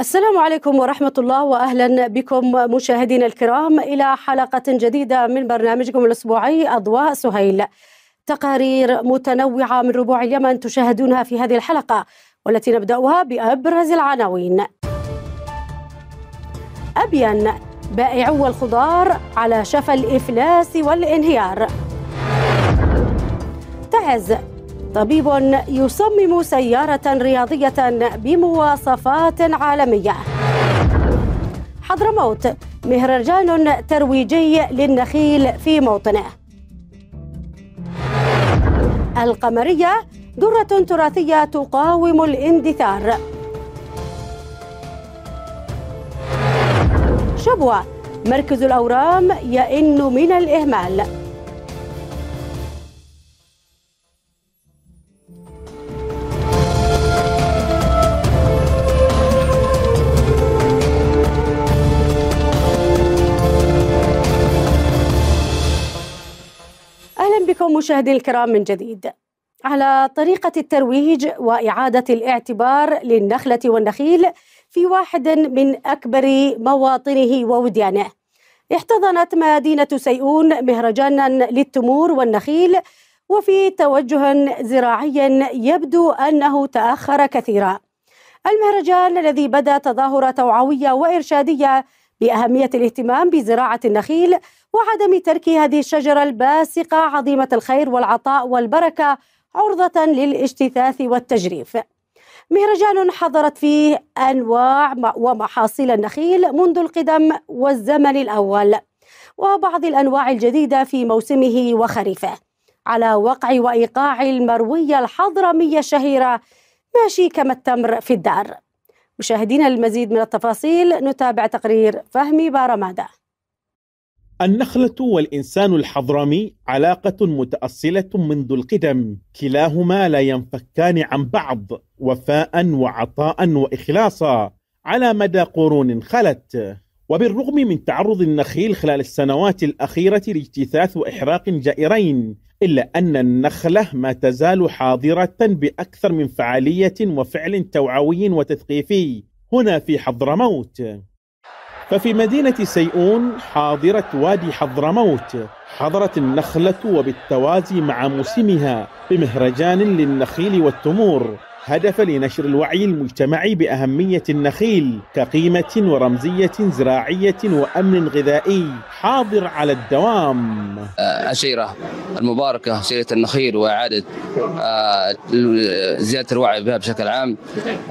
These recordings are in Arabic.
السلام عليكم ورحمة الله وأهلا بكم مشاهدينا الكرام إلى حلقة جديدة من برنامجكم الأسبوعي أضواء سهيل تقارير متنوعة من ربوع اليمن تشاهدونها في هذه الحلقة والتي نبدأها بأبرز العناوين أبين بائعو الخضار على شفى الإفلاس والانهيار تعز طبيب يصمم سيارة رياضية بمواصفات عالمية حضرموت مهرجان ترويجي للنخيل في موطنه القمرية درة تراثية تقاوم الاندثار شبوة مركز الأورام يئن من الإهمال مشاهدي الكرام من جديد على طريقة الترويج وإعادة الاعتبار للنخلة والنخيل في واحد من أكبر مواطنه ووديانه احتضنت مدينة سيئون مهرجانا للتمور والنخيل وفي توجه زراعي يبدو أنه تأخر كثيرا المهرجان الذي بدا تظاهرة توعوية وإرشادية بأهمية الاهتمام بزراعة النخيل وعدم ترك هذه الشجرة الباسقة عظيمة الخير والعطاء والبركة عرضة للاجتثاث والتجريف مهرجان حضرت فيه أنواع ومحاصيل النخيل منذ القدم والزمن الأول وبعض الأنواع الجديدة في موسمه وخريفه على وقع وإيقاع المروية الحضرمية الشهيرة ماشي كما التمر في الدار مشاهدينا المزيد من التفاصيل نتابع تقرير فهمي بارماده النخلة والإنسان الحضرمي علاقة متأصلة منذ القدم كلاهما لا ينفكان عن بعض وفاء وعطاء وإخلاصا على مدى قرون خلت وبالرغم من تعرض النخيل خلال السنوات الأخيرة لاجتثاث وإحراق جائرين إلا أن النخلة ما تزال حاضرة بأكثر من فعالية وفعل توعوي وتثقيفي هنا في حضرموت ففي مدينة سيئون حاضرة وادي حضرموت حضرت النخلة وبالتوازي مع موسمها بمهرجان للنخيل والتمور هدف لنشر الوعي المجتمعي بأهمية النخيل كقيمة ورمزية زراعية وأمن غذائي حاضر على الدوام أشيرة آه، المباركة سيرة النخيل وإعادة آه، زيادة الوعي بها بشكل عام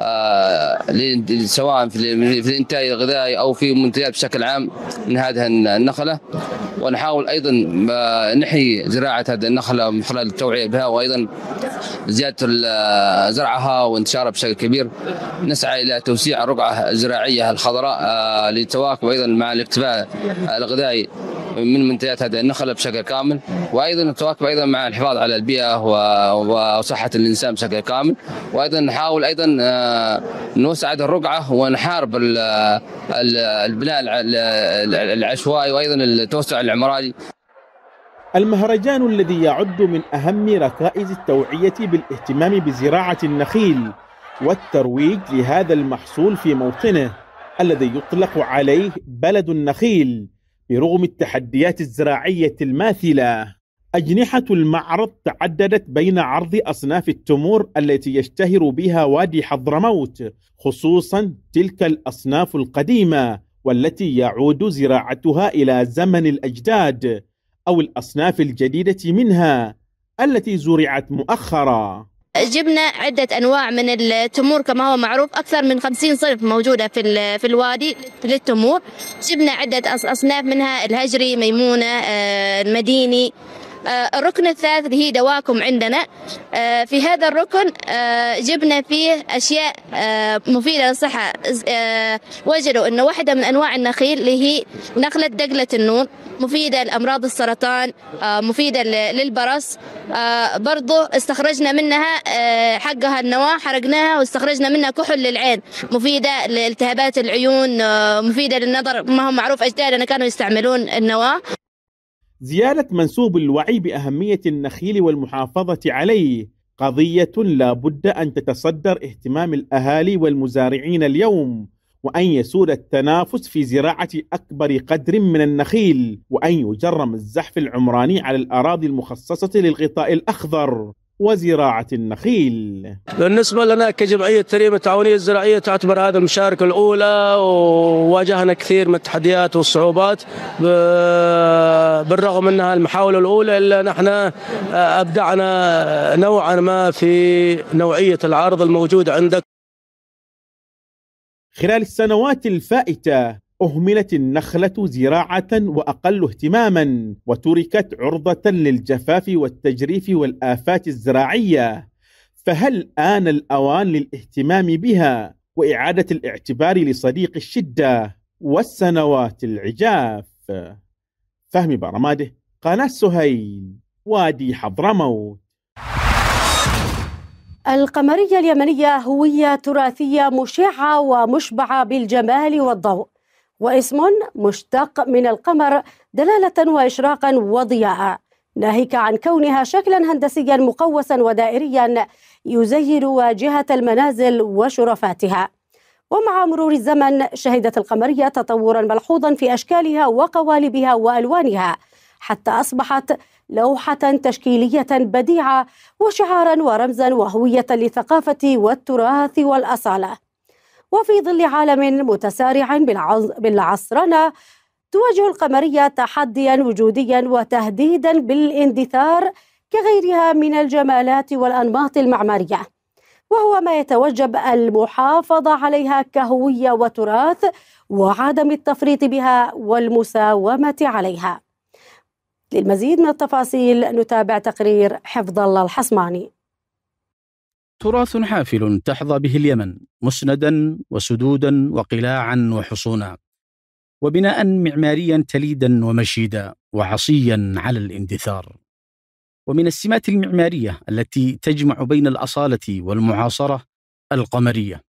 آه، سواء في الإنتاج الغذائي أو في منتجات بشكل عام من هذه النخلة ونحاول ايضا آه، نحيي زراعه هذه النخله من خلال التوعيه بها وايضا زياده آه، زرعها وانتشارها بشكل كبير نسعى الى توسيع الرقعه الزراعيه الخضراء آه، للتواكب ايضا مع الاكتفاء الغذائي من منتجات هذه النخله بشكل كامل وايضا نتواكب ايضا مع الحفاظ على البيئه وصحه الانسان بشكل كامل وايضا نحاول ايضا نوسع هذه آه، الرقعه ونحارب البناء العشوائي وايضا التوسع العمراني المهرجان الذي يعد من اهم ركائز التوعيه بالاهتمام بزراعه النخيل والترويج لهذا المحصول في موطنه الذي يطلق عليه بلد النخيل برغم التحديات الزراعية الماثلة أجنحة المعرض تعددت بين عرض أصناف التمور التي يشتهر بها وادي حضرموت خصوصا تلك الأصناف القديمة والتي يعود زراعتها إلى زمن الأجداد أو الأصناف الجديدة منها التي زرعت مؤخرا جبنا عدة أنواع من التمور كما هو معروف أكثر من 50 صنف موجودة في في الوادي للتمور جبنا عدة أصناف منها الهجري ميمونة آه، المديني آه، الركن الثالث اللي هي دواكم عندنا آه، في هذا الركن جبنا فيه أشياء مفيدة للصحة وجدوا أن واحدة من أنواع النخيل اللي هي نخلة دقلة النور مفيدة لأمراض السرطان آه، مفيدة للبرص آه، برضو استخرجنا منها آه، حقها النواة حرقناها واستخرجنا منها كحل للعين مفيدة لالتهابات العيون مفيدة للنظر ما هو معروف أجدادنا كانوا يستعملون النواة زيادة منسوب الوعي بأهمية النخيل والمحافظة عليه قضية لا بد أن تتصدر اهتمام الأهالي والمزارعين اليوم وأن يسود التنافس في زراعة أكبر قدر من النخيل وأن يجرم الزحف العمراني على الأراضي المخصصة للغطاء الأخضر وزراعة النخيل بالنسبة لنا كجمعية تريم التعاونية الزراعية تعتبر هذه المشاركة الأولى وواجهنا كثير من التحديات والصعوبات بالرغم أنها المحاولة الأولى إلا نحن أبدعنا نوعا ما في نوعية العرض الموجود عندك خلال السنوات الفائته أهملت النخلة زراعة وأقل اهتماما وتركت عرضة للجفاف والتجريف والآفات الزراعية فهل آن الأوان للاهتمام بها وإعادة الاعتبار لصديق الشدة والسنوات العجاف فهمي برماده قناة سهيل وادي حضرموت القمرية اليمنية هوية تراثية مشعة ومشبعة بالجمال والضوء واسم مشتق من القمر دلالة وإشراقا وضياء ناهيك عن كونها شكلا هندسيا مقوسا ودائريا يزين واجهة المنازل وشرفاتها ومع مرور الزمن شهدت القمرية تطورا ملحوظا في أشكالها وقوالبها وألوانها حتى أصبحت لوحة تشكيلية بديعة وشعارا ورمزا وهوية للثقافة والتراث والأصالة وفي ظل عالم متسارع بالعصرنة تواجه القمرية تحديا وجوديا وتهديدا بالاندثار كغيرها من الجمالات والأنماط المعمارية وهو ما يتوجب المحافظة عليها كهوية وتراث وعدم التفريط بها والمساومة عليها للمزيد من التفاصيل نتابع تقرير حفظ الله الحصماني تراث حافل تحظى به اليمن مسندا وسدودا وقلاعا وحصونا وبناء معماريا تليدا ومشيدا وعصيا على الاندثار ومن السمات المعماريه التي تجمع بين الاصاله والمعاصره القمريه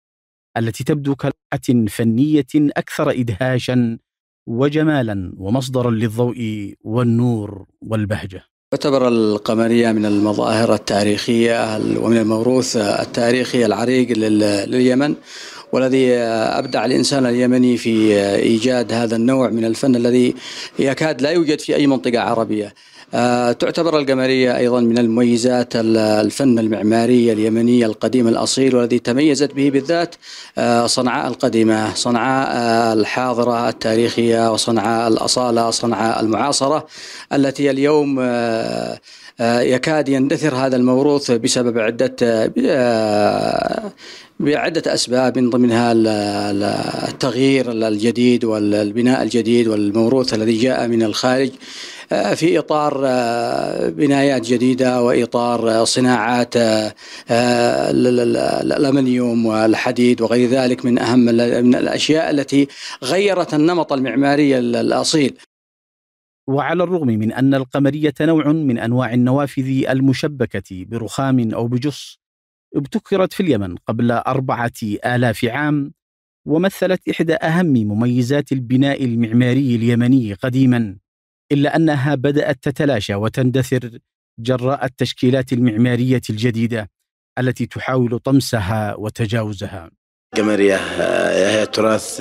التي تبدو كلوحه فنيه اكثر ادهاشا وجمالا ومصدرا للضوء والنور والبهجه. تعتبر القمريه من المظاهر التاريخيه ومن الموروث التاريخي العريق لليمن والذي ابدع الانسان اليمني في ايجاد هذا النوع من الفن الذي يكاد لا يوجد في اي منطقه عربيه. آه، تعتبر القمرية أيضا من المميزات الفن المعمارية اليمنية القديم الأصيل والذي تميزت به بالذات آه، صنعاء القديمة صنعاء آه، الحاضرة التاريخية وصنعاء الأصالة صنعاء المعاصرة التي اليوم يكاد يندثر هذا الموروث بسبب عدة بعدة أسباب من ضمنها التغيير الجديد والبناء الجديد والموروث الذي جاء من الخارج آه، في إطار آه، بنايات جديدة وإطار آه، صناعات الألمنيوم والحديد وغير ذلك من أهم من الأشياء التي غيرت النمط المعماري الأصيل وعلى الرغم من أن القمرية نوع من أنواع النوافذ المشبكة برخام أو بجص ابتكرت في اليمن قبل أربعة آلاف عام ومثلت إحدى أهم مميزات البناء المعماري اليمني قديما إلا أنها بدأت تتلاشى وتندثر جراء التشكيلات المعمارية الجديدة التي تحاول طمسها وتجاوزها. قمرية هي تراث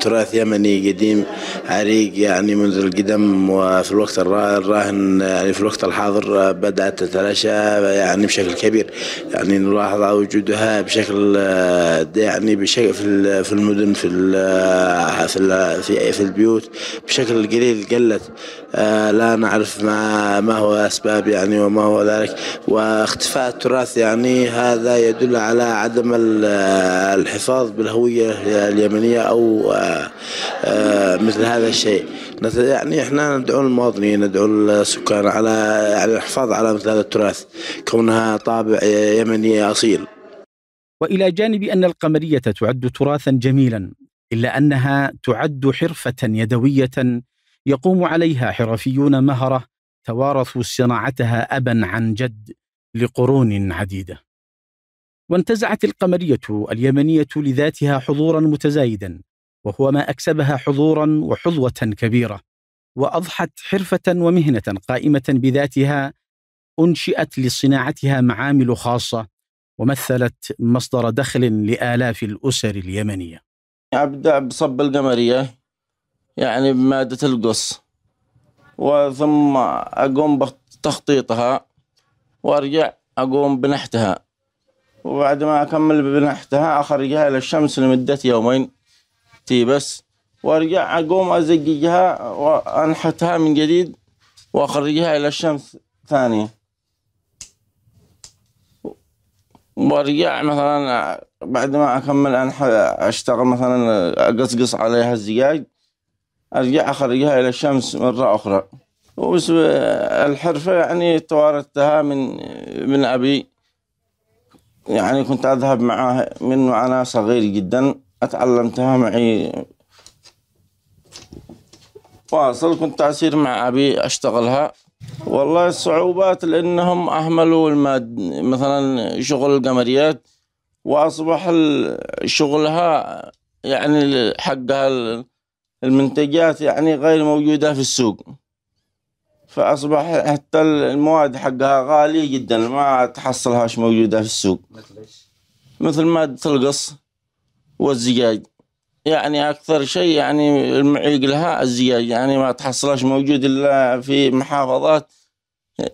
تراث يمني قديم عريق يعني منذ القدم وفي الوقت الراهن يعني في الوقت الحاضر بدأت تتلاشى يعني بشكل كبير يعني نلاحظ وجودها بشكل يعني بشكل في المدن في في في, في البيوت بشكل قليل قلت لا نعرف ما ما هو أسباب يعني وما هو ذلك واختفاء التراث يعني هذا يدل على عدم الحفاظ بالهوية اليمنية أو آه، آه، مثل هذا الشيء يعني احنا ندعو المواطنين ندعو السكان على يعني الحفاظ على مثل هذا التراث كونها طابع يمني أصيل والى جانب ان القمريه تعد تراثا جميلا الا انها تعد حرفه يدويه يقوم عليها حرفيون مهره توارثوا صناعتها ابا عن جد لقرون عديده وانتزعت القمرية اليمنية لذاتها حضورا متزايدا وهو ما أكسبها حضورا وحظوة كبيرة وأضحت حرفة ومهنة قائمة بذاتها أنشئت لصناعتها معامل خاصة ومثلت مصدر دخل لآلاف الأسر اليمنية أبدأ بصب القمرية يعني بمادة القص وثم أقوم بتخطيطها وأرجع أقوم بنحتها وبعد ما أكمل بنحتها أخرجها إلى الشمس لمدة يومين تي بس وأرجع أقوم أزججها وأنحتها من جديد وأخرجها إلى الشمس ثانية وأرجع مثلا بعد ما أكمل أنح أشتغل مثلا أقصقص عليها الزجاج أرجع أخرجها إلى الشمس مرة أخرى وبس الحرفة يعني توارثتها من من أبي يعني كنت أذهب معاه من وأنا صغير جدا أتعلمتها معي واصل كنت أسير مع أبي أشتغلها والله الصعوبات لأنهم أهملوا الماد مثلا شغل القمريات وأصبح شغلها يعني حقها المنتجات يعني غير موجودة في السوق فاصبح حتى المواد حقها غاليه جدا ما تحصلهاش موجوده في السوق مثل ماده القص والزجاج يعني اكثر شيء يعني المعيق لها الزجاج يعني ما تحصلهاش موجود الا في محافظات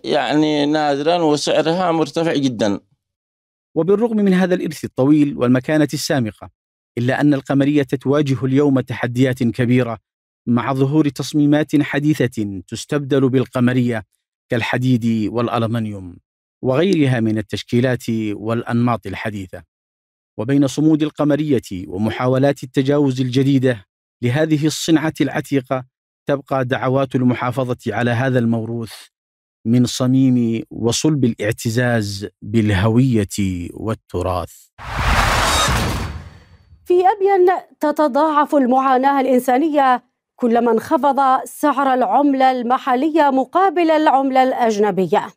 يعني نادرا وسعرها مرتفع جدا وبالرغم من هذا الارث الطويل والمكانه السامقه الا ان القمريه تواجه اليوم تحديات كبيره مع ظهور تصميمات حديثة تستبدل بالقمرية كالحديد والألمنيوم وغيرها من التشكيلات والأنماط الحديثة وبين صمود القمرية ومحاولات التجاوز الجديدة لهذه الصنعة العتيقة تبقى دعوات المحافظة على هذا الموروث من صميم وصلب الاعتزاز بالهوية والتراث. في أبين تتضاعف المعاناة الإنسانية كلما انخفض سعر العملة المحلية مقابل العملة الأجنبية.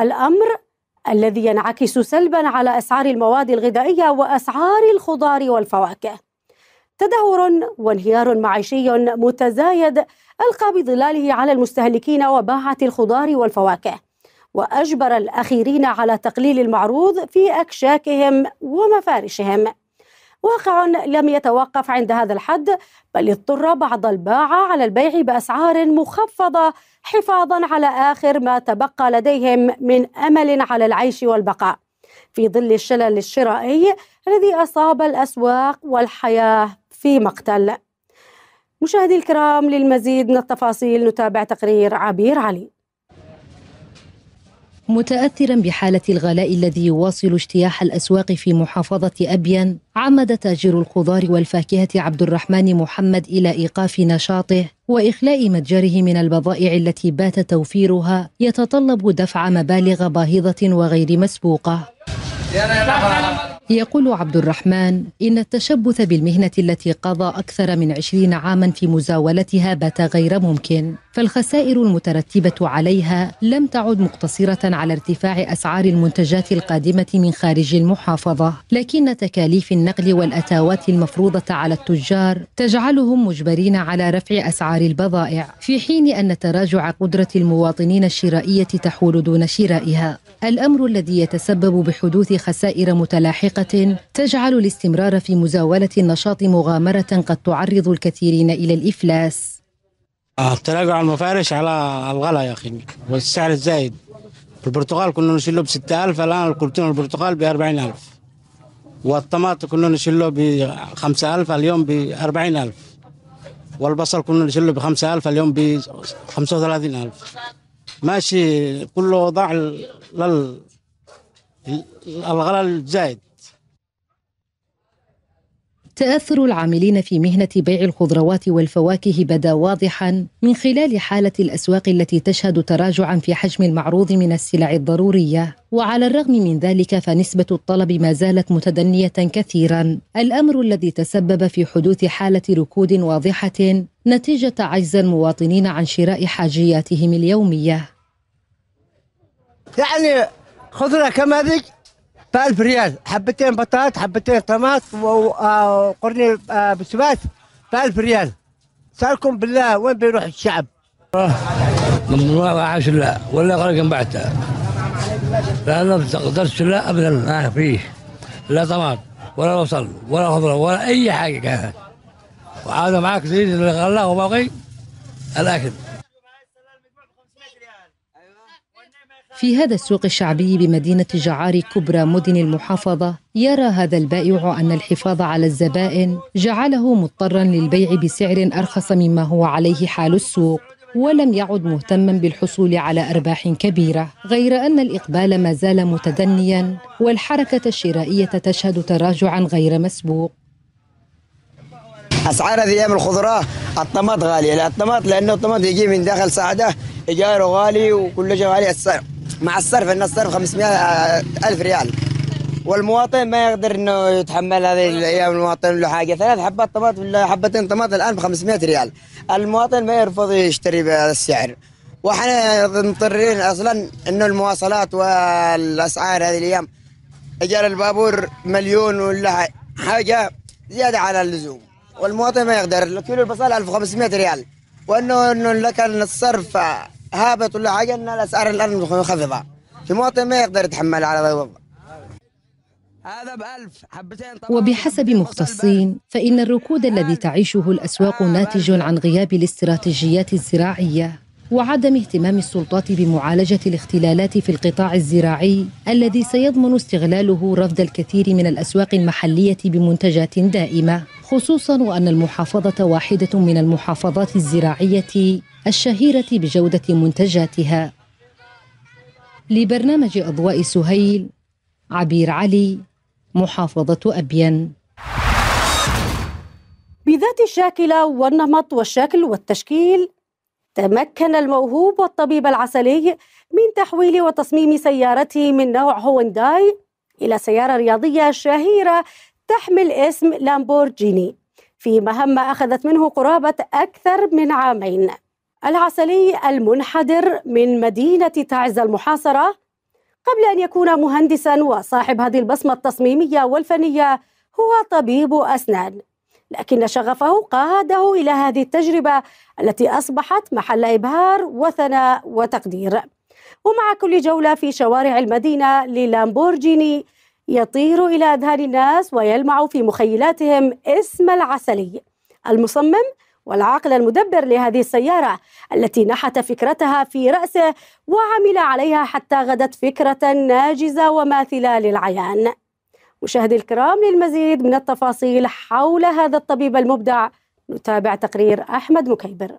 الأمر الذي ينعكس سلبا على أسعار المواد الغذائية وأسعار الخضار والفواكه. تدهور وانهيار معيشي متزايد ألقى بظلاله على المستهلكين وباعة الخضار والفواكه. وأجبر الأخيرين على تقليل المعروض في أكشاكهم ومفارشهم. واقع لم يتوقف عند هذا الحد بل اضطر بعض الباعة على البيع بأسعار مخفضة حفاظا على آخر ما تبقى لديهم من أمل على العيش والبقاء في ظل الشلل الشرائي الذي أصاب الأسواق والحياة في مقتل مشاهدي الكرام للمزيد من التفاصيل نتابع تقرير عبير علي متاثرا بحاله الغلاء الذي يواصل اجتياح الاسواق في محافظه ابين عمد تاجر الخضار والفاكهه عبد الرحمن محمد الى ايقاف نشاطه واخلاء متجره من البضائع التي بات توفيرها يتطلب دفع مبالغ باهظه وغير مسبوقه يقول عبد الرحمن إن التشبث بالمهنة التي قضى أكثر من عشرين عاما في مزاولتها بات غير ممكن فالخسائر المترتبة عليها لم تعد مقتصرة على ارتفاع أسعار المنتجات القادمة من خارج المحافظة لكن تكاليف النقل والأتاوات المفروضة على التجار تجعلهم مجبرين على رفع أسعار البضائع في حين أن تراجع قدرة المواطنين الشرائية تحول دون شرائها الأمر الذي يتسبب بحدوث خسائر متلاحقة بطريقة تجعل الاستمرار في مزاولة النشاط مغامرة قد تعرض الكثيرين إلى الإفلاس التراجع المفارش على الغلا يا أخي والسعر الزايد في البرتقال كنا نشيله ب 6000 الآن الكرتون البرتقال ب 40000 والطماطم كنا نشيله ب 5000 اليوم ب 40000 والبصل كنا نشيله ب 5000 اليوم ب 35000 ماشي كله ضاع لل الغلاء الزايد تآثر العاملين في مهنة بيع الخضروات والفواكه بدا واضحا من خلال حالة الأسواق التي تشهد تراجعا في حجم المعروض من السلع الضرورية وعلى الرغم من ذلك فنسبة الطلب ما زالت متدنية كثيرا الأمر الذي تسبب في حدوث حالة ركود واضحة نتيجة عجز المواطنين عن شراء حاجياتهم اليومية يعني خضرة كما ذيك ب 1000 ريال حبتين بطاط حبتين طماط وقرني آه، آه، بسباس ب 1000 ريال سألكم بالله وين بيروح الشعب؟ من الله عاش لا ولا غرق بعته لا ما قدرتش لا ابدا ما فيه لا طماط ولا بصل ولا خضره ولا اي حاجه كانت وعاد معاك اللي غلاه وباقي الاكل في هذا السوق الشعبي بمدينة جعاري كبرى مدن المحافظة يرى هذا البائع أن الحفاظ على الزبائن جعله مضطرا للبيع بسعر أرخص مما هو عليه حال السوق ولم يعد مهتما بالحصول على ارباح كبيره غير ان الاقبال ما زال متدنيا والحركه الشرائيه تشهد تراجعا غير مسبوق اسعار هذه ايام الخضراء الطماط غاليه الطماط لانه الطماط يجي من داخل سعدة ايجاره غالي وكل شيء غالي السعر مع الصرف ان الصرف 500 آه، الف ريال والمواطن ما يقدر انه يتحمل هذه الايام المواطن له حاجه ثلاث حبات طماطم ولا حبتين طماطم الان ب 500 ريال المواطن ما يرفض يشتري بهذا السعر واحنا مضطرين اصلا انه المواصلات والاسعار هذه الايام اجار البابور مليون ولا حاجه زياده على اللزوم والمواطن ما يقدر كيلو البصل 1500 ريال وانه انه لك الصرف هابط ولا حاجه ان الاسعار الارض منخفضه في مواطن ما يقدر يتحمل على الوضع هذا بألف حبتين وبحسب مختصين فإن الركود الذي تعيشه الأسواق ناتج عن غياب الاستراتيجيات الزراعية وعدم اهتمام السلطات بمعالجه الاختلالات في القطاع الزراعي الذي سيضمن استغلاله رفض الكثير من الاسواق المحليه بمنتجات دائمه خصوصا وان المحافظه واحده من المحافظات الزراعيه الشهيره بجوده منتجاتها لبرنامج اضواء سهيل عبير علي محافظه ابين بذات الشاكله والنمط والشكل والتشكيل تمكن الموهوب والطبيب العسلي من تحويل وتصميم سيارته من نوع هونداي إلى سيارة رياضية شهيرة تحمل اسم لامبورجيني في مهمة أخذت منه قرابة أكثر من عامين العسلي المنحدر من مدينة تعز المحاصرة قبل أن يكون مهندسا وصاحب هذه البصمة التصميمية والفنية هو طبيب أسنان لكن شغفه قاده إلى هذه التجربة التي أصبحت محل إبهار وثناء وتقدير ومع كل جولة في شوارع المدينة للامبورجيني يطير إلى أذهان الناس ويلمع في مخيلاتهم اسم العسلي المصمم والعقل المدبر لهذه السيارة التي نحت فكرتها في رأسه وعمل عليها حتى غدت فكرة ناجزة وماثلة للعيان مشاهدي الكرام للمزيد من التفاصيل حول هذا الطبيب المبدع نتابع تقرير أحمد مكيبر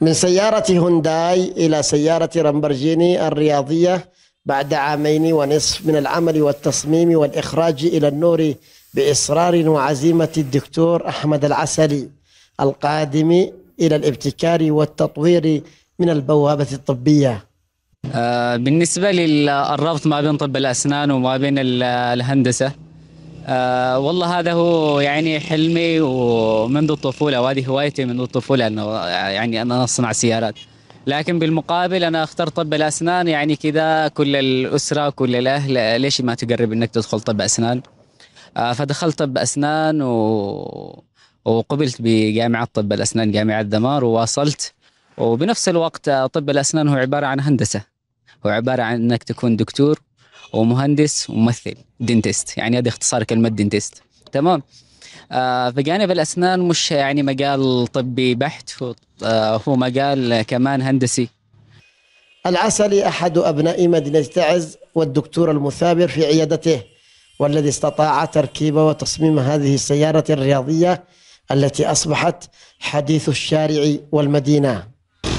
من سيارة هونداي إلى سيارة رامبرجيني الرياضية بعد عامين ونصف من العمل والتصميم والإخراج إلى النور بإصرار وعزيمة الدكتور أحمد العسلي القادم إلى الابتكار والتطوير من البوابة الطبية آه، بالنسبة للربط ما بين طب الأسنان وما بين الهندسة آه، والله هذا هو يعني حلمي ومنذ الطفولة وهذه هوايتي منذ الطفولة أنه يعني أنا أصنع سيارات لكن بالمقابل أنا اخترت طب الأسنان يعني كذا كل الأسرة كل الأهل ليش ما تقرب أنك تدخل طب أسنان آه، فدخلت طب أسنان و... وقبلت بجامعة طب الأسنان جامعة دمار وواصلت وبنفس الوقت طب الأسنان هو عبارة عن هندسة هو عباره عن انك تكون دكتور ومهندس وممثل دنتست يعني هذا اختصار كلمه دنتست تمام آه فجانب الاسنان مش يعني مجال طبي بحت آه هو مجال كمان هندسي العسلي احد ابناء مدينه تعز والدكتور المثابر في عيادته والذي استطاع تركيب وتصميم هذه السياره الرياضيه التي اصبحت حديث الشارع والمدينه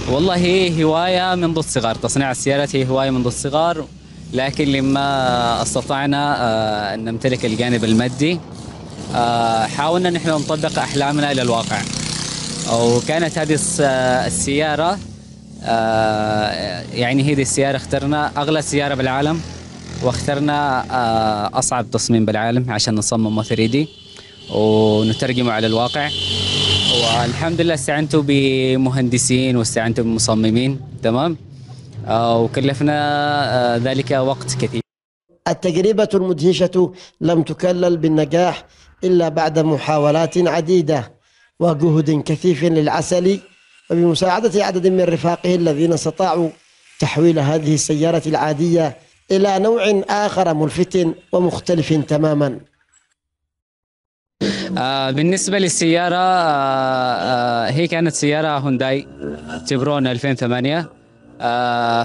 والله هواية منذ الصغر تصنيع السيارات هي هواية منذ الصغر لكن لما استطعنا آه، أن نمتلك الجانب المادي آه، حاولنا نحن نطبق أحلامنا إلى الواقع وكانت هذه آه، السيارة يعني هذه السيارة اخترنا أغلى سيارة بالعالم واخترنا أصعب تصميم بالعالم عشان نصممه 3D ونترجمه على الواقع والحمد لله استعنتوا بمهندسين واستعنتوا بمصممين تمام آه، وكلفنا آه، ذلك وقت كثير التجربة المدهشة لم تكلل بالنجاح إلا بعد محاولات عديدة وجهد كثيف للعسل وبمساعدة عدد من رفاقه الذين استطاعوا تحويل هذه السيارة العادية إلى نوع آخر ملفت ومختلف تماماً آه، بالنسبة للسيارة آه، آه، هي كانت سيارة هونداي تبرون 2008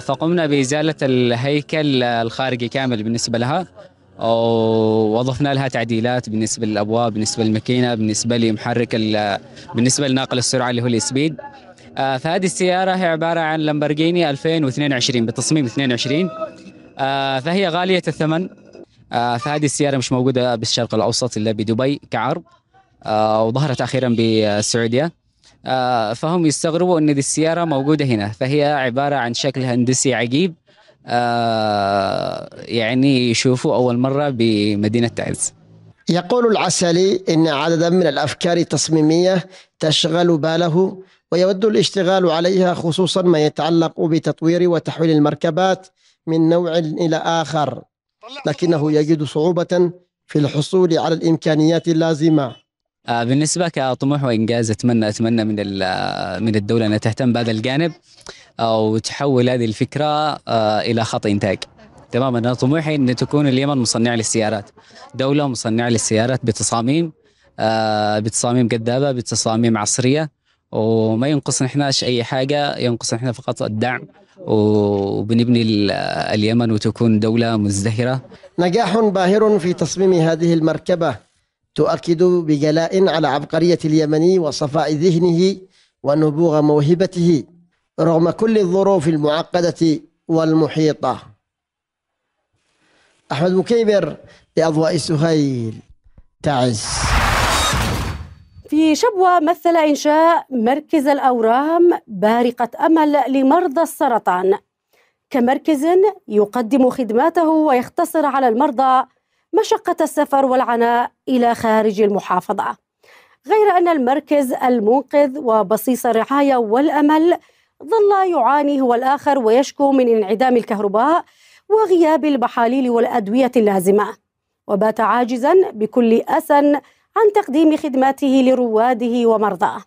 فقمنا بإزالة الهيكل الخارجي كامل بالنسبة لها ووظفنا لها تعديلات بالنسبة للأبواب بالنسبة للمكينة بالنسبة لمحرك بالنسبة لناقل السرعة اللي هو السبيد فهذه السيارة هي عبارة عن لامبرجيني 2022 بتصميم 22 فهي غالية الثمن فهذه السيارة مش موجودة بالشرق الأوسط إلا بدبي كعرب آه، وظهرت اخيرا بالسعوديه آه، فهم يستغربوا ان دي السياره موجوده هنا فهي عباره عن شكل هندسي عجيب آه، يعني يشوفوا اول مره بمدينه تعز يقول العسلي ان عددا من الافكار التصميميه تشغل باله ويود الاشتغال عليها خصوصا ما يتعلق بتطوير وتحويل المركبات من نوع الى اخر لكنه يجد صعوبه في الحصول على الامكانيات اللازمه آه، بالنسبه كطموح وانجاز اتمنى اتمنى من آه، من الدوله انها تهتم بهذا الجانب آه، وتحول هذه الفكره الى خط انتاج تمام انا طموحي ان تكون اليمن مصنعه للسيارات دوله مصنعه للسيارات بتصاميم بتصاميم جذابه بتصاميم عصريه وما ينقص نحناش اي حاجه ينقص نحن فقط الدعم وبنبني اليمن وتكون دوله مزدهره نجاح باهر في تصميم هذه المركبه تؤكد بجلاء على عبقرية اليمني وصفاء ذهنه ونبوغ موهبته رغم كل الظروف المعقدة والمحيطة أحمد مكيبر لأضواء سهيل تعز في شبوة مثل إنشاء مركز الأورام بارقة أمل لمرضى السرطان كمركز يقدم خدماته ويختصر على المرضى مشقة السفر والعناء إلى خارج المحافظة غير أن المركز المنقذ وبصيص الرعاية والأمل ظل يعاني هو الآخر ويشكو من انعدام الكهرباء وغياب البحاليل والأدوية اللازمة وبات عاجزا بكل أسى عن تقديم خدماته لرواده ومرضاه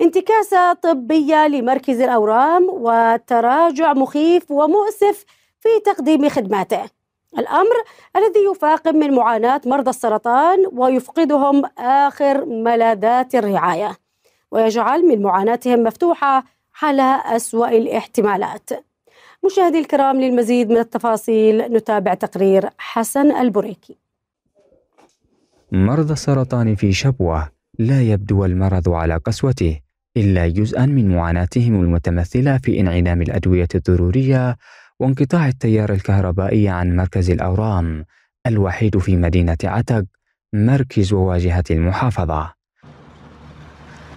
انتكاسة طبية لمركز الأورام وتراجع مخيف ومؤسف في تقديم خدماته الأمر الذي يفاقم من معاناة مرضى السرطان ويفقدهم آخر ملاذات الرعاية ويجعل من معاناتهم مفتوحة على أسوأ الاحتمالات مشاهدي الكرام للمزيد من التفاصيل نتابع تقرير حسن البريكي مرضى السرطان في شبوة لا يبدو المرض على قسوته إلا جزءا من معاناتهم المتمثلة في انعدام الأدوية الضرورية وانقطاع التيار الكهربائي عن مركز الأورام الوحيد في مدينة عتق مركز واجهة المحافظة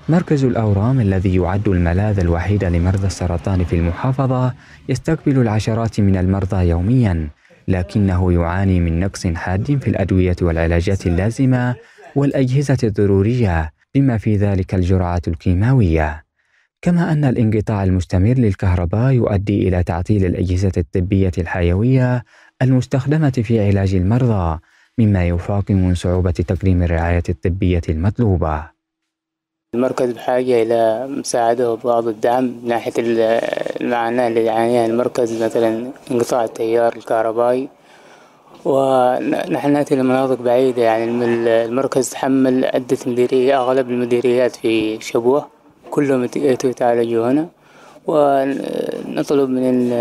مركز الأورام الذي يعد الملاذ الوحيد لمرضى السرطان في المحافظة يستقبل العشرات من المرضى يومياً لكنه يعاني من نقص حاد في الأدوية والعلاجات اللازمة والأجهزة الضرورية بما في ذلك الجرعات الكيماوية كما أن الانقطاع المستمر للكهرباء يؤدي إلى تعطيل الأجهزة الطبية الحيوية المستخدمة في علاج المرضى، مما يفاقم صعوبة تقديم الرعاية الطبية المطلوبة. المركز بحاجة إلى مساعدة وبعض الدعم من ناحية المعاناة اللي يعانيها المركز مثلا انقطاع التيار الكهربائي ونحن نأتي لمناطق بعيدة يعني المركز تحمل عدة مديرية أغلب المديريات في شبوة كلهم يأتوا يتعالجوا هنا ونطلب من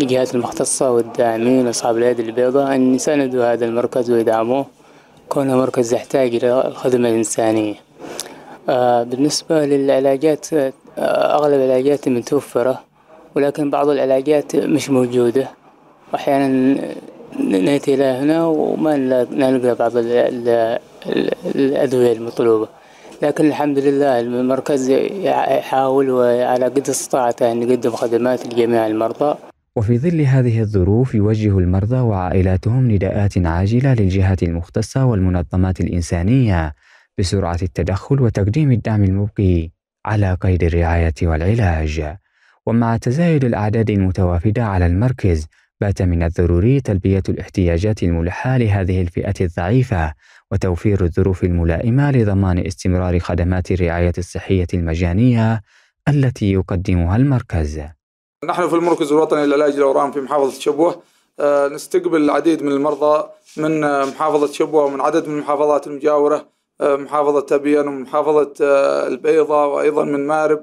الجهات المختصة والداعمين وأصحاب الأيدي البيضاء أن يساندوا هذا المركز ويدعموه كونه مركز يحتاج إلى الخدمة الإنسانية آه، بالنسبة للعلاجات آه، أغلب العلاجات متوفرة ولكن بعض العلاجات مش موجودة وأحيانا نأتي إلى هنا وما نلقى بعض الأدوية المطلوبة لكن الحمد لله المركز يحاول وعلى قد استطاعته أن يقدم خدمات لجميع المرضى وفي ظل هذه الظروف يوجه المرضى وعائلاتهم نداءات عاجلة للجهات المختصة والمنظمات الإنسانية بسرعة التدخل وتقديم الدعم المبقي على قيد الرعاية والعلاج ومع تزايد الأعداد المتوافدة على المركز بات من الضروري تلبية الاحتياجات الملحة لهذه الفئة الضعيفة وتوفير الظروف الملائمة لضمان استمرار خدمات الرعاية الصحية المجانية التي يقدمها المركز. نحن في المركز الوطني للعلاج الاورام في محافظه شبوه آه، نستقبل العديد من المرضى من آه، محافظه شبوه ومن عدد من المحافظات المجاوره آه، محافظه ابين ومحافظه البيضه وايضا من مارب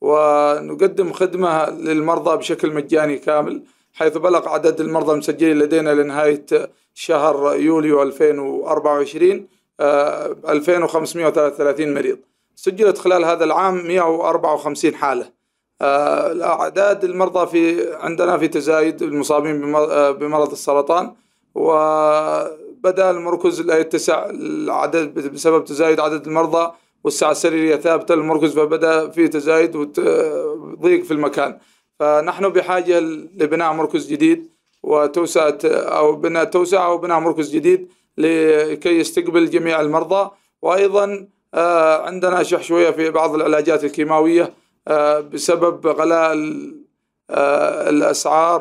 ونقدم خدمه للمرضى بشكل مجاني كامل حيث بلغ عدد المرضى المسجلين لدينا لنهايه شهر يوليو 2024 2533 آه، مريض سجلت خلال هذا العام 154 حالة آه، الأعداد المرضى في عندنا في تزايد المصابين آه، بمرض السرطان وبدأ المركز لا يتسع العدد بسبب تزايد عدد المرضى والسعة السريرية ثابتة للمركز فبدأ في تزايد وضيق في المكان فنحن بحاجة لبناء مركز جديد وتوسعة أو بناء توسعة أو بناء مركز جديد لكي يستقبل جميع المرضى وأيضا آه، عندنا شح شوية في بعض العلاجات الكيماوية آه، بسبب غلاء آه، الأسعار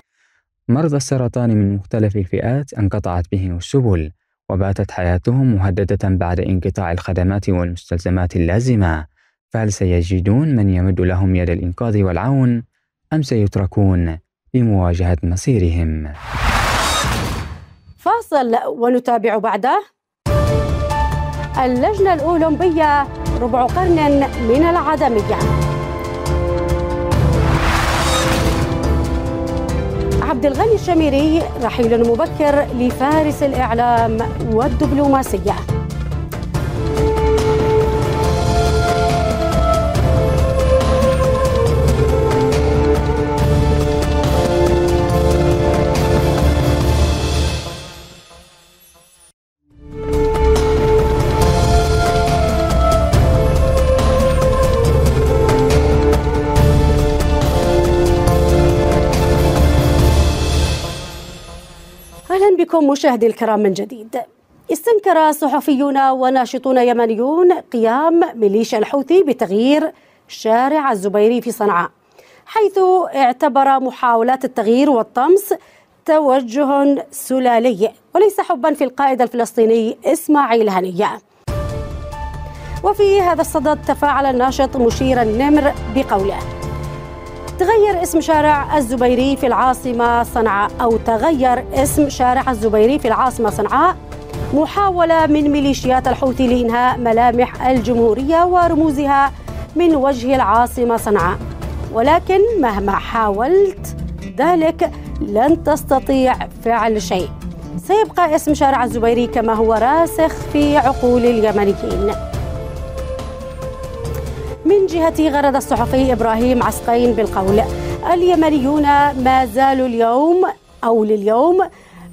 مرضى السرطان من مختلف الفئات انقطعت بهم السبل وباتت حياتهم مهددة بعد انقطاع الخدمات والمستلزمات اللازمة فهل سيجدون من يمد لهم يد الإنقاذ والعون أم سيتركون في مواجهة مصيرهم فاصل ونتابع بعده اللجنة الأولمبية ربع قرن من العدمية عبد الغني الشميري رحيل مبكر لفارس الإعلام والدبلوماسية بكم مشاهدي الكرام من جديد استنكر صحفيون وناشطون يمنيون قيام ميليشيا الحوثي بتغيير شارع الزبيري في صنعاء حيث اعتبر محاولات التغيير والطمس توجه سلالي وليس حبا في القائد الفلسطيني اسماعيل هنيه وفي هذا الصدد تفاعل الناشط مشير النمر بقوله تغير اسم شارع الزبيري في العاصمة صنعاء أو تغير اسم شارع الزبيري في العاصمة صنعاء محاولة من ميليشيات الحوثي لإنهاء ملامح الجمهورية ورموزها من وجه العاصمة صنعاء ولكن مهما حاولت ذلك لن تستطيع فعل شيء سيبقى اسم شارع الزبيري كما هو راسخ في عقول اليمنيين من جهة غرد الصحفي إبراهيم عسقين بالقول اليمنيون ما زالوا اليوم أو لليوم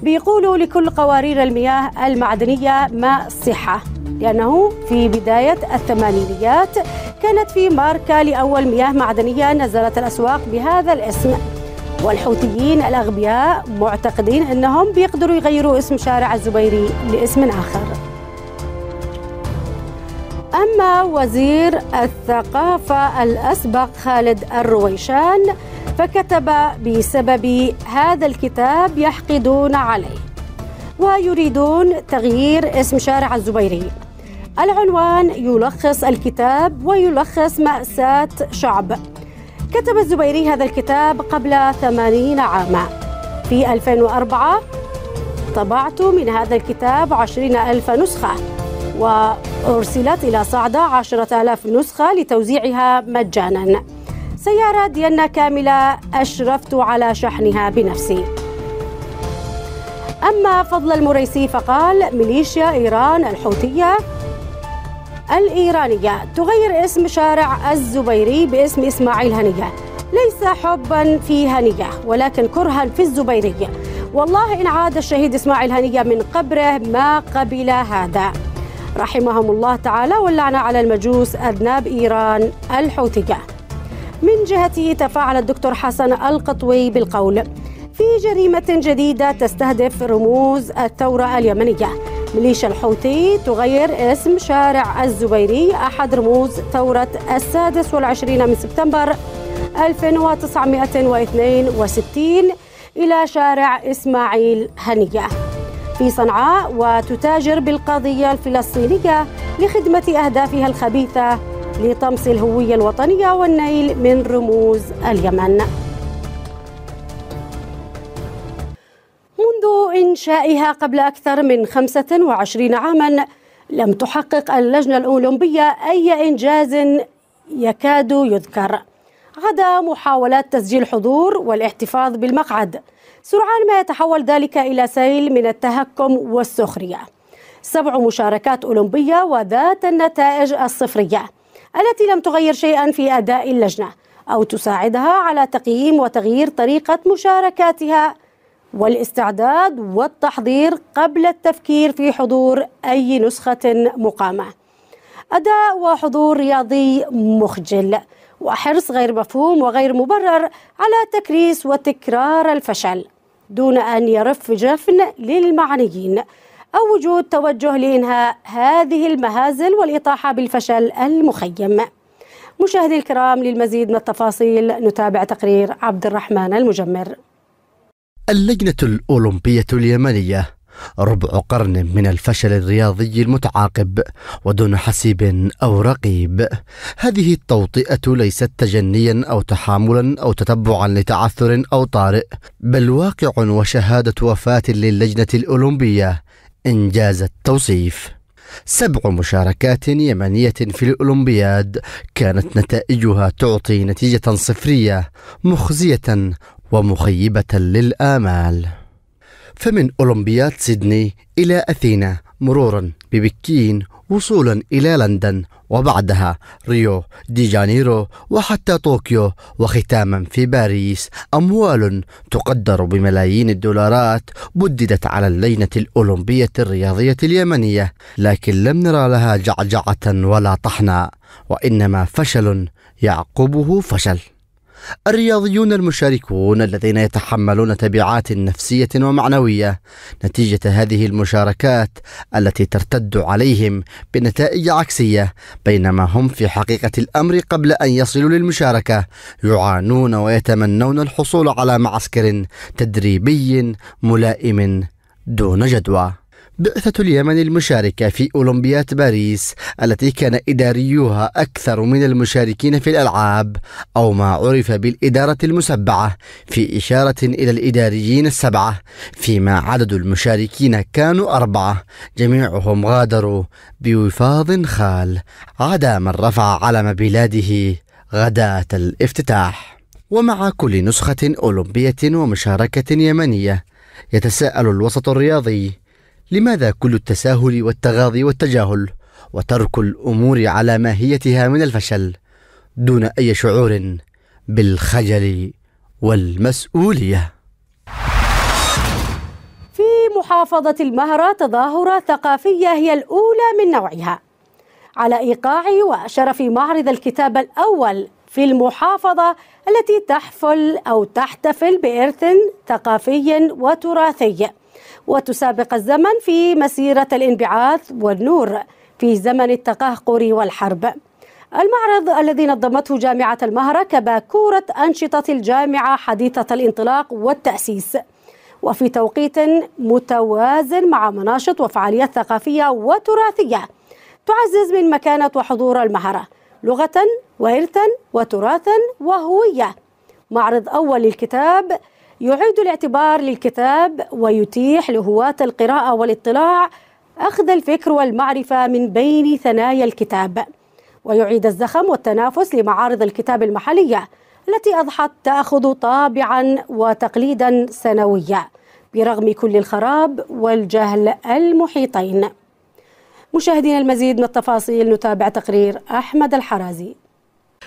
بيقولوا لكل قوارير المياه المعدنية ما صحة لأنه في بداية الثمانينيات كانت في ماركة لأول مياه معدنية نزلت الأسواق بهذا الاسم والحوثيين الأغبياء معتقدين أنهم بيقدروا يغيروا اسم شارع الزبيري لاسم آخر أما وزير الثقافة الأسبق خالد الرويشان فكتب بسبب هذا الكتاب يحقدون عليه ويريدون تغيير اسم شارع الزبيري العنوان يلخص الكتاب ويلخص مأساة شعب كتب الزبيري هذا الكتاب قبل ثمانين عاما في 2004 طبعت من هذا الكتاب عشرين ألف نسخة وأرسلت إلى صعدة عشرة آلاف نسخة لتوزيعها مجانا سيارة ديانا كاملة أشرفت على شحنها بنفسي أما فضل المريسي فقال ميليشيا إيران الحوثية الإيرانية تغير اسم شارع الزبيري باسم إسماعيل هنية ليس حبا في هنية ولكن كرها في الزبيرية والله إن عاد الشهيد إسماعيل هنية من قبره ما قبل هذا رحمهم الله تعالى واللعنة على المجوس أذناب إيران الحوثية من جهته تفاعل الدكتور حسن القطوي بالقول في جريمة جديدة تستهدف رموز الثورة اليمنية ميليشيا الحوثي تغير اسم شارع الزبيري أحد رموز ثورة السادس والعشرين من سبتمبر 1962 إلى شارع إسماعيل هنيه في صنعاء وتتاجر بالقضية الفلسطينية لخدمة أهدافها الخبيثة لطمس الهوية الوطنية والنيل من رموز اليمن منذ إنشائها قبل أكثر من 25 عاماً لم تحقق اللجنة الأولمبية أي إنجاز يكاد يذكر عدا محاولات تسجيل حضور والاحتفاظ بالمقعد سرعان ما يتحول ذلك إلى سيل من التهكم والسخرية سبع مشاركات أولمبية وذات النتائج الصفرية التي لم تغير شيئا في أداء اللجنة أو تساعدها على تقييم وتغيير طريقة مشاركاتها والاستعداد والتحضير قبل التفكير في حضور أي نسخة مقامة أداء وحضور رياضي مخجل وحرص غير مفهوم وغير مبرر على تكريس وتكرار الفشل دون أن يرف جفن للمعنيين أو وجود توجه لإنهاء هذه المهازل والإطاحة بالفشل المخيم مشاهدي الكرام للمزيد من التفاصيل نتابع تقرير عبد الرحمن المجمر اللجنة الأولمبية اليمنية ربع قرن من الفشل الرياضي المتعاقب ودون حسيب او رقيب هذه التوطئه ليست تجنيا او تحاملا او تتبعا لتعثر او طارئ بل واقع وشهاده وفاه للجنه الاولمبيه انجاز التوصيف سبع مشاركات يمنية في الأولمبياد كانت نتائجها تعطي نتيجة صفرية مخزية ومخيبة للآمال فمن أولمبياد سيدني إلى أثينا مرورا ببكين وصولا إلى لندن وبعدها ريو دي جانيرو وحتى طوكيو وختاما في باريس أموال تقدر بملايين الدولارات بددت على اللجنة الأولمبية الرياضية اليمنية لكن لم نرى لها جعجعة ولا طحنا وإنما فشل يعقبه فشل الرياضيون المشاركون الذين يتحملون تبعات نفسية ومعنوية نتيجة هذه المشاركات التي ترتد عليهم بنتائج عكسية بينما هم في حقيقة الأمر قبل أن يصلوا للمشاركة يعانون ويتمنون الحصول على معسكر تدريبي ملائم دون جدوى بعثة اليمن المشاركة في أولمبياد باريس التي كان إداريوها أكثر من المشاركين في الألعاب أو ما عرف بالإدارة المسبعة في إشارة إلى الإداريين السبعة فيما عدد المشاركين كانوا أربعة جميعهم غادروا بوفاض خال عدا من رفع علم بلاده غداة الافتتاح ومع كل نسخة أولمبية ومشاركة يمنية يتساءل الوسط الرياضي لماذا كل التساهل والتغاضي والتجاهل وترك الامور على ماهيتها من الفشل دون اي شعور بالخجل والمسؤوليه في محافظه المهره تظاهره ثقافيه هي الاولى من نوعها على ايقاع وشرف معرض الكتاب الاول في المحافظه التي تحفل او تحتفل بارث ثقافي وتراثي وتسابق الزمن في مسيرة الانبعاث والنور في زمن التقهقر والحرب المعرض الذي نظمته جامعة المهرة كباكورة أنشطة الجامعة حديثة الانطلاق والتأسيس وفي توقيت متوازن مع مناشط وفعاليات ثقافية وتراثية تعزز من مكانة وحضور المهرة لغة وإرثا وتراثا وهوية معرض أول للكتاب يعيد الاعتبار للكتاب ويتيح لهواة القراءة والاطلاع أخذ الفكر والمعرفة من بين ثنايا الكتاب ويعيد الزخم والتنافس لمعارض الكتاب المحلية التي أضحت تأخذ طابعا وتقليدا سنويا برغم كل الخراب والجهل المحيطين مشاهدينا المزيد من التفاصيل نتابع تقرير أحمد الحرازي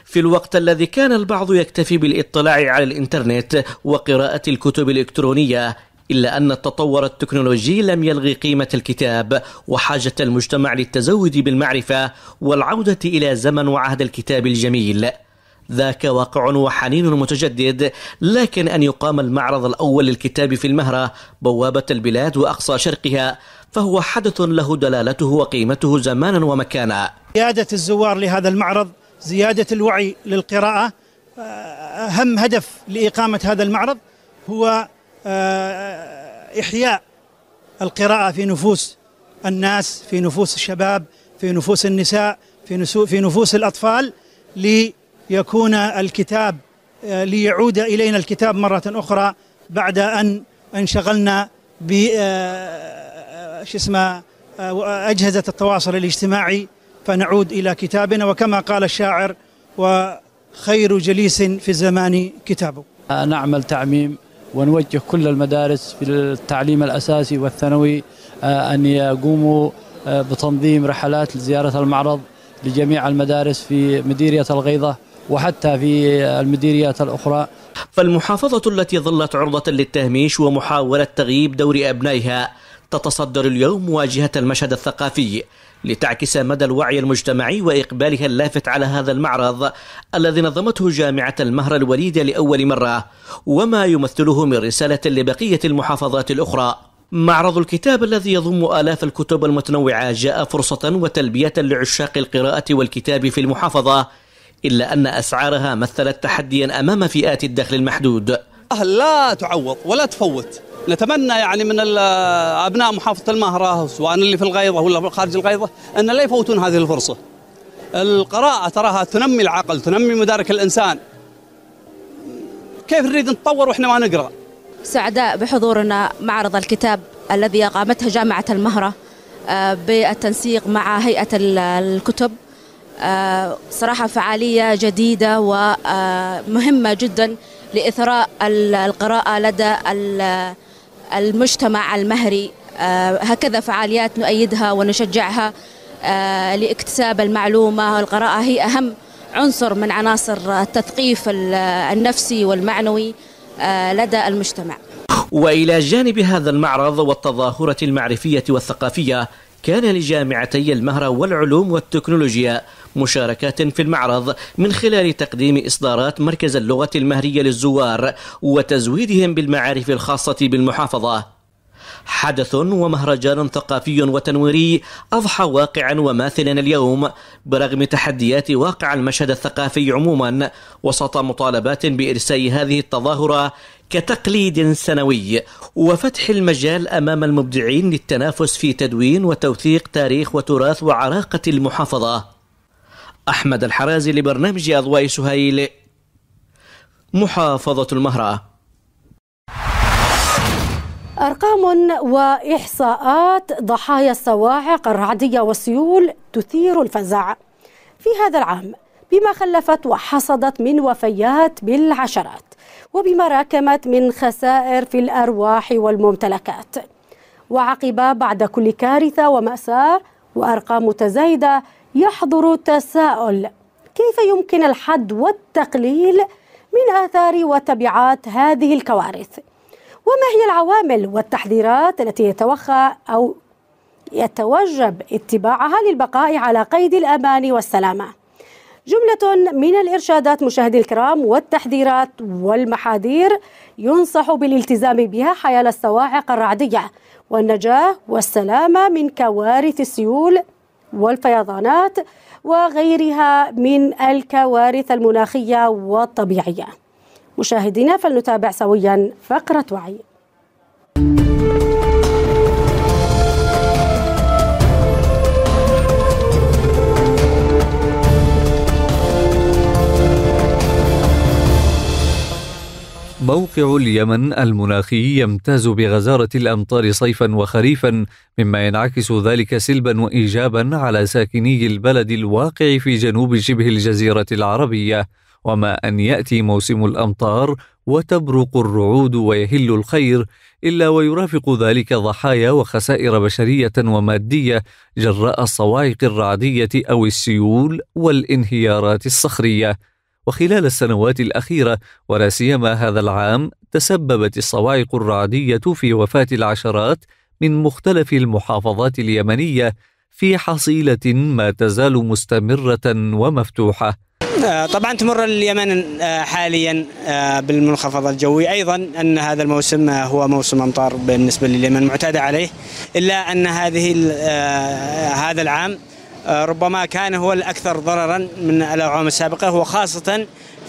في الوقت الذي كان البعض يكتفي بالاطلاع على الانترنت وقراءة الكتب الإلكترونية إلا أن التطور التكنولوجي لم يلغي قيمة الكتاب وحاجة المجتمع للتزود بالمعرفة والعودة إلى زمن وعهد الكتاب الجميل ذاك واقع وحنين متجدد لكن أن يقام المعرض الأول للكتاب في المهرة بوابة البلاد وأقصى شرقها فهو حدث له دلالته وقيمته زمانا ومكانا قيادة الزوار لهذا المعرض زيادة الوعي للقراءة آه، أهم هدف لإقامة هذا المعرض هو آه، إحياء القراءة في نفوس الناس في نفوس الشباب في نفوس النساء في, في نفوس الأطفال ليكون الكتاب آه، ليعود إلينا الكتاب مرة أخرى بعد أن انشغلنا ب شو اسمه أجهزة التواصل الاجتماعي فنعود إلى كتابنا وكما قال الشاعر وخير جليس في الزمان كتابه نعمل تعميم ونوجه كل المدارس في التعليم الأساسي والثانوي آه، أن يقوموا آه، بتنظيم رحلات لزيارة المعرض لجميع المدارس في مديرية الغيضة وحتى في المديريات الأخرى فالمحافظة التي ظلت عرضة للتهميش ومحاولة تغييب دور أبنائها تتصدر اليوم مواجهة المشهد الثقافي لتعكس مدى الوعي المجتمعي وإقبالها اللافت على هذا المعرض الذي نظمته جامعة المهر الوليدة لأول مرة وما يمثله من رسالة لبقية المحافظات الأخرى معرض الكتاب الذي يضم آلاف الكتب المتنوعة جاء فرصة وتلبية لعشاق القراءة والكتاب في المحافظة إلا أن أسعارها مثلت تحديا أمام فئات الدخل المحدود لا تعوض ولا تفوت نتمنى يعني من ابناء محافظه المهره سواء اللي في الغيضه ولا خارج الغيضه ان لا يفوتون هذه الفرصه. القراءه تراها تنمي العقل، تنمي مدارك الانسان. كيف نريد نتطور واحنا ما نقرا؟ سعداء بحضورنا معرض الكتاب الذي اقامته جامعه المهره آه، بالتنسيق مع هيئه الكتب. آه، صراحه فعاليه جديده ومهمه آه، جدا لاثراء القراءه لدى المجتمع المهري آه، هكذا فعاليات نؤيدها ونشجعها آه، لاكتساب المعلومة القراءة هي أهم عنصر من عناصر التثقيف النفسي والمعنوي آه، لدى المجتمع وإلى جانب هذا المعرض والتظاهرة المعرفية والثقافية كان لجامعتي المهرة والعلوم والتكنولوجيا مشاركات في المعرض من خلال تقديم إصدارات مركز اللغة المهرية للزوار وتزويدهم بالمعارف الخاصة بالمحافظة حدث ومهرجان ثقافي وتنويري أضحى واقعا وماثلا اليوم برغم تحديات واقع المشهد الثقافي عموما وسط مطالبات بإرساء هذه التظاهرة كتقليد سنوي وفتح المجال أمام المبدعين للتنافس في تدوين وتوثيق تاريخ وتراث وعراقة المحافظة أحمد الحرازي لبرنامج أضواء سهيل محافظة المهرأة أرقام وإحصاءات ضحايا الصواعق الرعدية والسيول تثير الفزع في هذا العام بما خلفت وحصدت من وفيات بالعشرات وبما راكمت من خسائر في الأرواح والممتلكات وعقب بعد كل كارثة ومأساة وأرقام متزايدة يحضر تساؤل كيف يمكن الحد والتقليل من آثار وتبعات هذه الكوارث وما هي العوامل والتحذيرات التي يتوخى أو يتوجب اتباعها للبقاء على قيد الأمان والسلامة جملة من الإرشادات مشاهدي الكرام والتحذيرات والمحاذير ينصح بالالتزام بها حيال الصواعق الرعدية والنجاة والسلامة من كوارث السيول والفيضانات وغيرها من الكوارث المناخية والطبيعية مشاهدينا فلنتابع سويا فقرة وعي موقع اليمن المناخي يمتاز بغزارة الأمطار صيفا وخريفا مما ينعكس ذلك سلبا وإيجابا على ساكني البلد الواقع في جنوب شبه الجزيرة العربية وما أن يأتي موسم الأمطار وتبرق الرعود ويهل الخير إلا ويرافق ذلك ضحايا وخسائر بشرية ومادية جراء الصواعق الرعدية أو السيول والانهيارات الصخرية وخلال السنوات الأخيرة ولا سيما هذا العام تسببت الصواعق الرعدية في وفاة العشرات من مختلف المحافظات اليمنية في حصيلة ما تزال مستمرة ومفتوحة آه، طبعا تمر اليمن آه، حاليا آه، بالمنخفض الجوي ايضا ان هذا الموسم هو موسم امطار بالنسبه لليمن معتاده عليه الا ان هذه هذا العام آه، ربما كان هو الأكثر ضررا من الأعوام السابقة وخاصة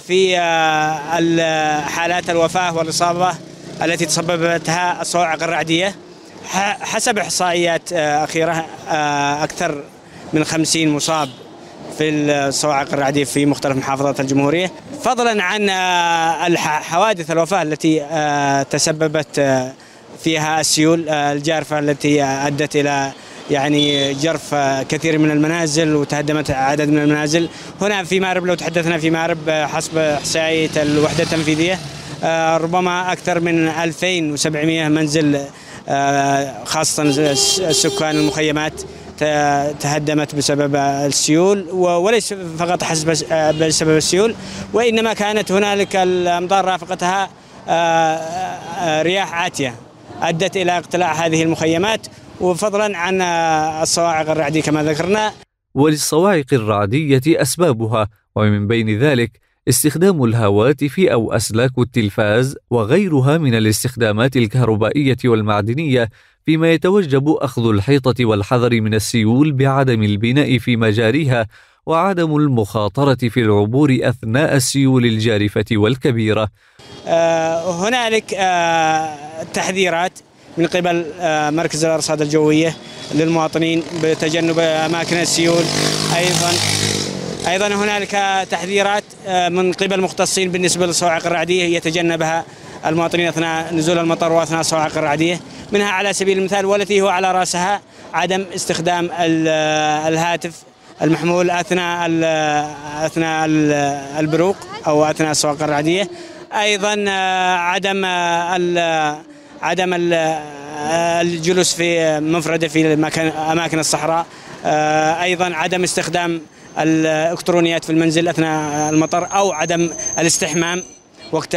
في آه، حالات الوفاة والإصابة التي تسببتها الصواعق الرعدية حسب إحصائيات آه، أخيرة أكثر من 50 مصاب في الصواعق الرعدية في مختلف محافظات الجمهورية فضلا عن حوادث الوفاة التي تسببت فيها السيول الجارفة التي أدت إلى يعني جرف كثير من المنازل وتهدمت عدد من المنازل هنا في مارب لو تحدثنا في مارب حسب احصائيه الوحده التنفيذيه آه، ربما اكثر من 2700 منزل آه، خاصه سكان المخيمات تهدمت بسبب السيول وليس فقط حسب آه، بسبب السيول وانما كانت هنالك الامطار رافقتها رياح عاتيه ادت الى اقتلاع هذه المخيمات وفضلا عن الصواعق الرعدية كما ذكرنا وللصواعق الرعدية أسبابها ومن بين ذلك استخدام الهواتف أو أسلاك التلفاز وغيرها من الاستخدامات الكهربائية والمعدنية فيما يتوجب أخذ الحيطة والحذر من السيول بعدم البناء في مجاريها وعدم المخاطرة في العبور أثناء السيول الجارفة والكبيرة. آه، هنالك آه، تحذيرات من قبل آه، مركز الأرصاد الجوية للمواطنين بتجنب أماكن السيول أيضا أيضا هنالك تحذيرات آه، من قبل مختصين بالنسبة للصواعق الرعدية يتجنبها المواطنين أثناء نزول المطر وأثناء الصواعق الرعدية منها على سبيل المثال والتي هو على رأسها عدم استخدام آه، الهاتف المحمول أثناء أثناء البروق أو أثناء الصواعق الرعدية أيضا عدم عدم الجلوس في مفرده في اماكن الصحراء آه، ايضا عدم استخدام الالكترونيات في المنزل اثناء المطر او عدم الاستحمام وقت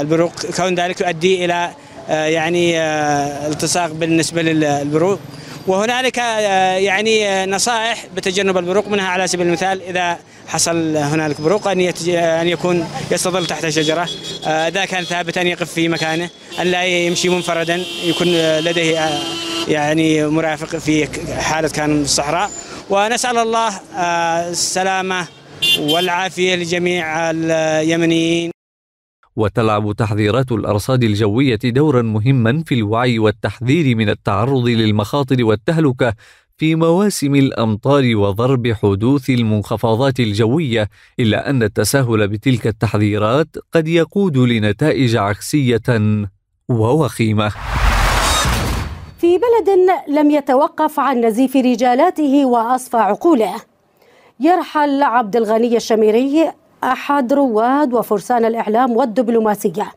البروق كون ذلك يؤدي الى آه، يعني آه، التصاق بالنسبه للبروق وهنالك آه، يعني آه، نصائح بتجنب البروق منها على سبيل المثال اذا حصل هنالك بروق ان آه، ان يكون يستظل تحت شجره اذا كان ثابت ان يقف في مكانه ان لا يمشي منفردا يكون لديه يعني مرافق في حاله كان الصحراء ونسال الله السلامه والعافيه لجميع اليمنيين وتلعب تحذيرات الارصاد الجويه دورا مهما في الوعي والتحذير من التعرض للمخاطر والتهلكه في مواسم الامطار وضرب حدوث المنخفضات الجويه الا ان التساهل بتلك التحذيرات قد يقود لنتائج عكسيه ووخيمه في بلد لم يتوقف عن نزيف رجالاته واصفى عقوله يرحل عبد الغني الشميري أحد رواد وفرسان الإعلام والدبلوماسية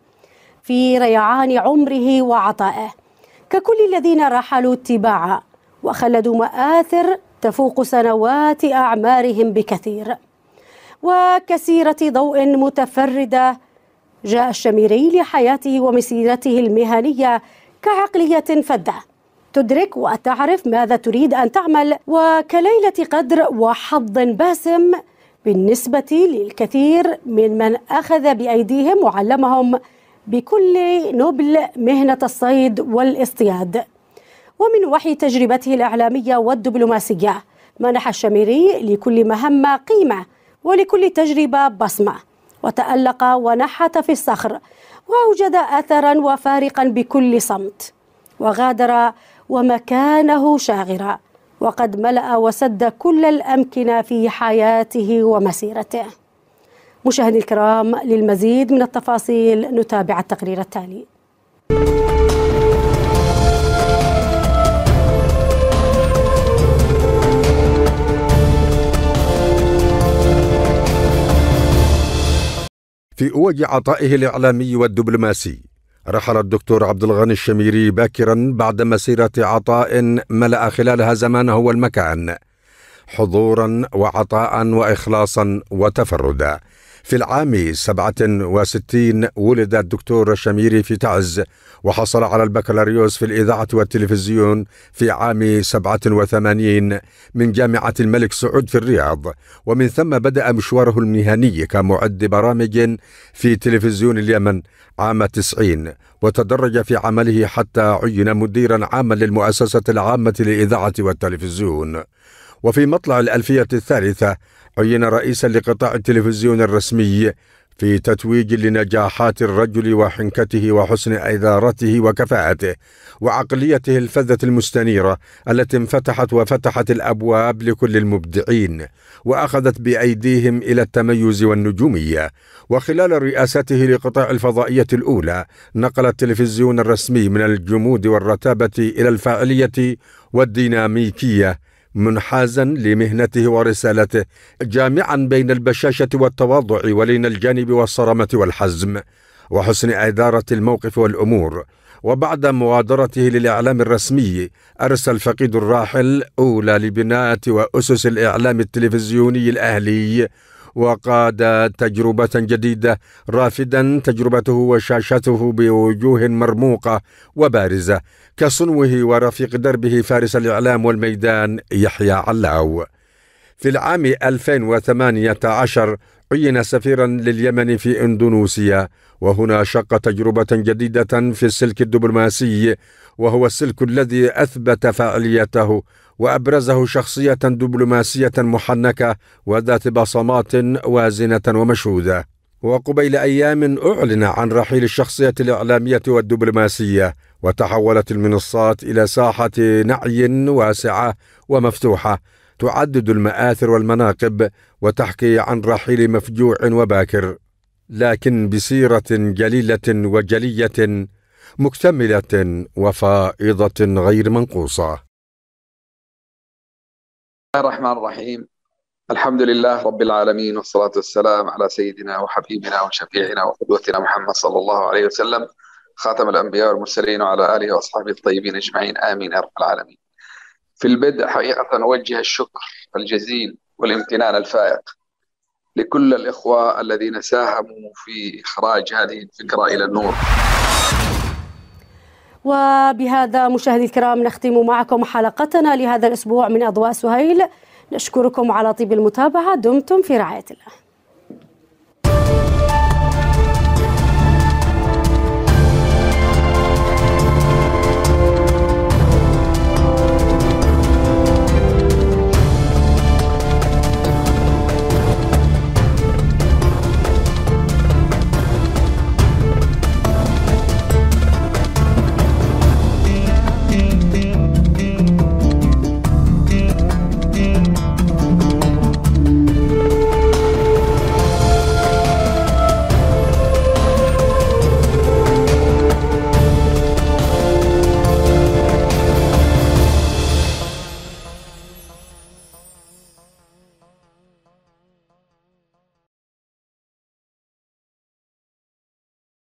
في ريعان عمره وعطائه ككل الذين رحلوا اتباعا وخلدوا مآثر تفوق سنوات أعمارهم بكثير وكسيرة ضوء متفردة جاء الشميري لحياته ومسيرته المهنية كعقلية فدة تدرك وتعرف ماذا تريد أن تعمل وكليلة قدر وحظ باسم بالنسبة للكثير من من أخذ بأيديهم وعلمهم بكل نبل مهنة الصيد والاصطياد ومن وحي تجربته الإعلامية والدبلوماسية منح الشميري لكل مهمة قيمة ولكل تجربة بصمة وتألق ونحت في الصخر وأوجد أثرا وفارقا بكل صمت وغادر ومكانه شاغرا وقد ملأ وسد كل الأمكنة في حياته ومسيرته مشاهدي الكرام للمزيد من التفاصيل نتابع التقرير التالي في اوج عطائه الاعلامي والدبلوماسي رحل الدكتور عبد الغني الشميري باكرا بعد مسيرة عطاء ملأ خلالها زمانه والمكان حضورا وعطاء وإخلاصا وتفردا في العام 67 ولد الدكتور الشميري في تعز وحصل على البكالوريوس في الإذاعة والتلفزيون في عام 87 من جامعة الملك سعود في الرياض ومن ثم بدأ مشواره المهني كمعد برامج في تلفزيون اليمن عام 90 وتدرج في عمله حتى عين مديرا عاما للمؤسسة العامة للإذاعة والتلفزيون وفي مطلع الألفية الثالثة عين رئيسا لقطاع التلفزيون الرسمي في تتويج لنجاحات الرجل وحنكته وحسن ادارته وكفاءته وعقليته الفذه المستنيره التي انفتحت وفتحت الابواب لكل المبدعين واخذت بايديهم الى التميز والنجوميه وخلال رئاسته لقطاع الفضائيه الاولى نقل التلفزيون الرسمي من الجمود والرتابه الى الفاعليه والديناميكيه منحازا لمهنته ورسالته جامعا بين البشاشه والتواضع ولين الجانب والصرامه والحزم وحسن اداره الموقف والامور وبعد مغادرته للإعلام الرسمي أرسل الفقيد الراحل أولى لبناء وأسس الإعلام التلفزيوني الأهلي وقاد تجربة جديدة رافدا تجربته وشاشته بوجوه مرموقة وبارزة كصنوه ورفيق دربه فارس الإعلام والميدان يحيى علاو في العام 2018 عين سفيرا لليمن في اندونوسيا وهنا شق تجربه جديده في السلك الدبلوماسي وهو السلك الذي اثبت فاعليته وأبرزه شخصية دبلوماسية محنكة وذات بصمات وازنة ومشهودة وقبيل أيام أعلن عن رحيل الشخصية الإعلامية والدبلوماسية وتحولت المنصات إلى ساحة نعي واسعة ومفتوحة تعدد المآثر والمناقب وتحكي عن رحيل مفجوع وباكر لكن بسيرة جليلة وجلية مكتملة وفائضة غير منقوصة الله الرحمن الرحيم الحمد لله رب العالمين والصلاة والسلام على سيدنا وحبيبنا وشفيعنا وقدوتنا محمد صلى الله عليه وسلم خاتم الأنبياء والمرسلين وعلى آله وأصحابه الطيبين أجمعين آمين يا رب العالمين في البدء حقيقة أوجه الشكر الجزيل والامتنان الفائق لكل الإخوة الذين ساهموا في إخراج هذه الفكرة إلى النور وبهذا مشاهدي الكرام نختم معكم حلقتنا لهذا الأسبوع من أضواء سهيل نشكركم على طيب المتابعة دمتم في رعاية الله